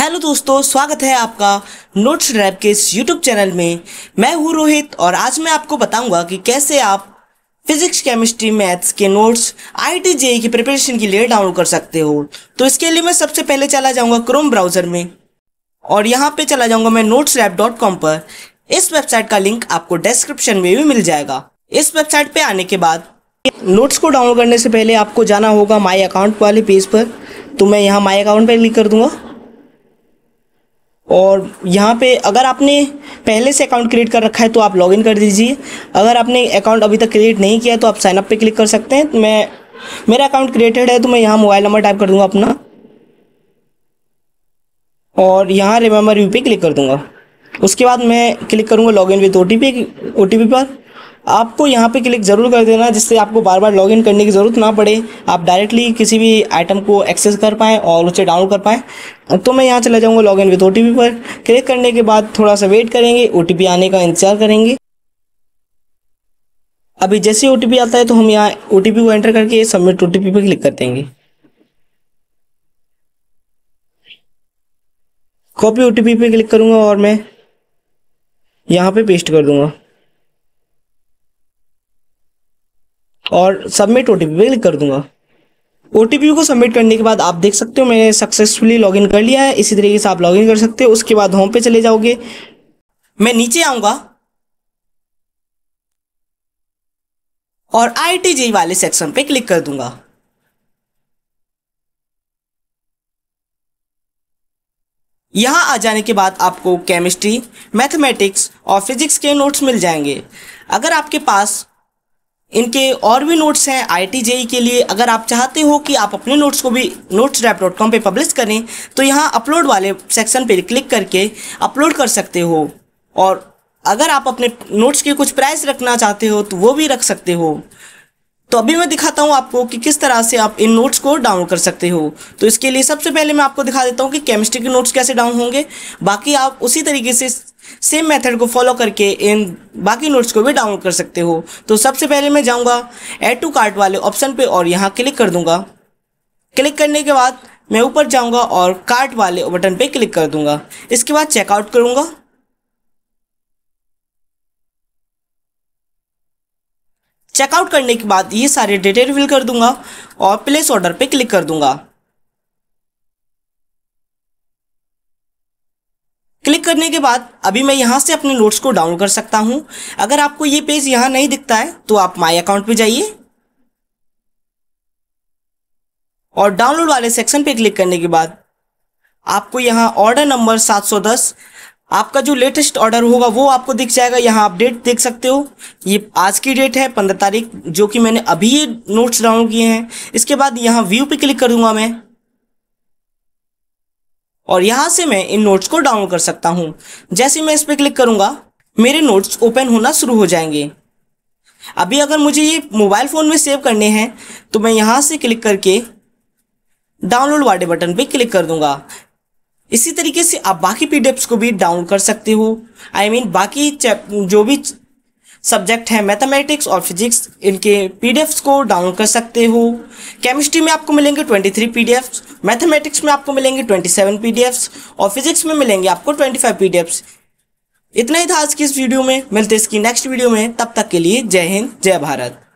hello दोस्तों स्वागत है आपका नोट्स रैप के इस यूट्यूब चैनल में मैं हूं रोहित और आज मैं आपको बताऊंगा कि कैसे आप फिजिक्स केमिस्ट्री मैथ्स के नोट्स आई टी जे की प्रिपरेशन के लिए डाउनलोड कर सकते हो तो इसके लिए मैं सबसे पहले चला जाऊंगा क्रोम ब्राउज़र में और यहाँ पे चला जाऊंगा मैं नोट्स रैप डॉट कॉम पर इस वेबसाइट का लिंक आपको डिस्क्रिप्शन में भी मिल जाएगा इस वेबसाइट पे आने के बाद नोट्स को डाउनलोड करने से पहले आपको जाना होगा माई अकाउंट वाले पेज पर तो मैं यहाँ माई अकाउंट पर क्लिक कर दूंगा और यहाँ पे अगर आपने पहले से अकाउंट क्रिएट कर रखा है तो आप लॉगिन कर दीजिए अगर आपने अकाउंट अभी तक क्रिएट नहीं किया है तो आप साइनअप पे क्लिक कर सकते हैं तो मैं मेरा अकाउंट क्रिएटेड है तो मैं यहाँ मोबाइल नंबर टाइप कर दूँगा अपना और यहाँ रिमेम्बर यू पे क्लिक कर दूँगा उसके बाद मैं क्लिक करूँगा log in with O O T P पर आपको यहाँ पे क्लिक ज़रूर कर देना जिससे आपको बार बार लॉगिन करने की ज़रूरत ना पड़े आप डायरेक्टली किसी भी आइटम को एक्सेस कर पाएँ और उसे डाउनलोड कर पाएँ तो मैं यहाँ चला जाऊँगा लॉगिन विद ओ पर क्लिक करने के बाद थोड़ा सा वेट करेंगे ओ आने का इंतज़ार करेंगे अभी जैसे ओ आता है तो हम यहाँ ओ को एंटर करके सबमिट ओ पर क्लिक कर देंगे कॉपी ओ पे क्लिक करूंगा और मैं यहाँ पे पेस्ट कर दूंगा और सबमिट ओ टी कर दूंगा ओ को सबमिट करने के बाद आप देख सकते हो मैंने सक्सेसफुली लॉगिन कर लिया है इसी तरीके से आप लॉगिन कर सकते हो उसके बाद होम पे चले जाओगे मैं नीचे आऊंगा और आई वाले सेक्शन पे क्लिक कर दूंगा यहां आ जाने के बाद आपको केमिस्ट्री मैथमेटिक्स और फिजिक्स के नोट्स मिल जाएंगे अगर आपके पास इनके और भी नोट्स हैं आई टी e के लिए अगर आप चाहते हो कि आप अपने नोट्स को भी नोट्स डैप डॉट कॉम पर पब्लिश करें तो यहाँ अपलोड वाले सेक्शन पर क्लिक करके अपलोड कर सकते हो और अगर आप अपने नोट्स के कुछ प्राइस रखना चाहते हो तो वो भी रख सकते हो तो अभी मैं दिखाता हूँ आपको कि किस तरह से आप इन नोट्स को डाउन कर सकते हो तो इसके लिए सबसे पहले मैं आपको दिखा देता हूँ कि केमिस्ट्री के नोट्स कैसे डाउन होंगे बाकी आप उसी तरीके से सेम मेथड को फॉलो करके इन बाकी नोट्स को भी डाउनलोड कर सकते हो तो सबसे पहले मैं जाऊंगा ऐड टू कार्ट वाले ऑप्शन पे और यहाँ क्लिक कर दूंगा क्लिक करने के बाद मैं ऊपर जाऊंगा और कार्ट वाले बटन पे क्लिक कर दूंगा इसके बाद चेकआउट करूंगा चेकआउट करने के बाद ये सारे डिटेल फिल कर दूंगा और प्लेस ऑर्डर पे क्लिक कर दूंगा क्लिक करने के बाद अभी मैं यहाँ से अपने नोट्स को डाउनलोड कर सकता हूँ अगर आपको ये पेज यहाँ नहीं दिखता है तो आप माई अकाउंट पर जाइए और डाउनलोड वाले सेक्शन पे क्लिक करने के बाद आपको यहाँ ऑर्डर नंबर 710 आपका जो लेटेस्ट ऑर्डर होगा वो आपको दिख जाएगा यहाँ अपडेट देख सकते हो ये आज की डेट है पंद्रह तारीख जो कि मैंने अभी ये नोट्स डाउनलोड किए हैं इसके बाद यहाँ व्यू पे क्लिक करूँगा मैं और यहाँ से मैं इन नोट्स को डाउनलोड कर सकता हूँ जैसे मैं इस पर क्लिक करूँगा मेरे नोट्स ओपन होना शुरू हो जाएंगे अभी अगर मुझे ये मोबाइल फ़ोन में सेव करने हैं तो मैं यहाँ से क्लिक करके डाउनलोड वाले बटन पर क्लिक कर दूंगा इसी तरीके से आप बाकी पीडीएफ्स को भी डाउनलोड कर सकते हो आई I मीन mean, बाकी जो भी सब्जेक्ट है मैथमेटिक्स और फिजिक्स इनके पीडीएफ्स को डाउनलोड कर सकते हो केमिस्ट्री में आपको मिलेंगे 23 पीडीएफ्स मैथमेटिक्स में आपको मिलेंगे 27 पीडीएफ्स और फिजिक्स में मिलेंगे आपको 25 पीडीएफ्स इतना ही था आज की इस वीडियो में मिलते इसकी नेक्स्ट वीडियो में तब तक के लिए जय हिंद जय भारत